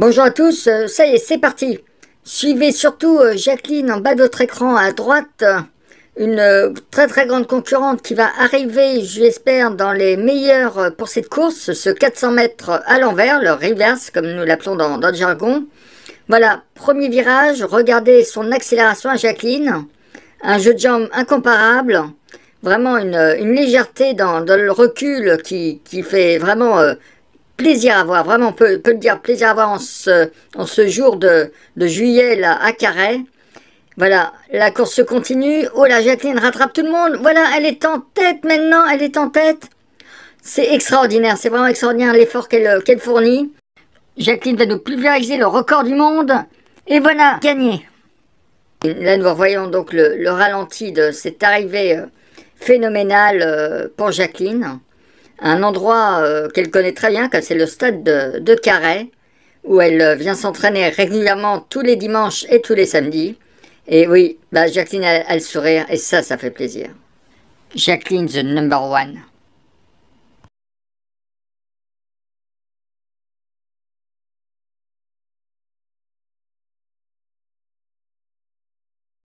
Bonjour à tous, euh, ça y est, c'est parti. Suivez surtout euh, Jacqueline en bas de votre écran à droite, une euh, très très grande concurrente qui va arriver, je l'espère, dans les meilleurs pour cette course, ce 400 mètres à l'envers, le reverse comme nous l'appelons dans, notre jargon. Voilà, premier virage, regardez son accélération à Jacqueline, un jeu de jambes incomparable, vraiment une, légèreté dans, le recul qui, fait vraiment plaisir à voir, vraiment, on peut, le dire, plaisir à voir en ce, jour de, juillet à Carré. Voilà, la course se continue. Oh là, Jacqueline rattrape tout le monde. Voilà, elle est en tête maintenant, elle est en tête. C'est extraordinaire, c'est vraiment extraordinaire l'effort qu'elle fournit. Jacqueline va nous pulvériser le record du monde. Et voilà, gagné. là, nous voyons donc le, ralenti de cette arrivée euh, phénoménale euh, pour Jacqueline un endroit euh, qu'elle connaît très bien, c'est le stade de, de, Carré, où elle euh, vient s'entraîner régulièrement tous les dimanches et tous les samedis. Et oui, bah Jacqueline elle a sourire, et ça, ça fait plaisir. Jacqueline, the number one.